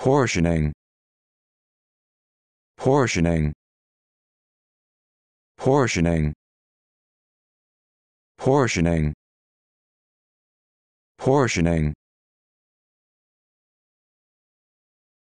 portioning portioning portioning portioning portioning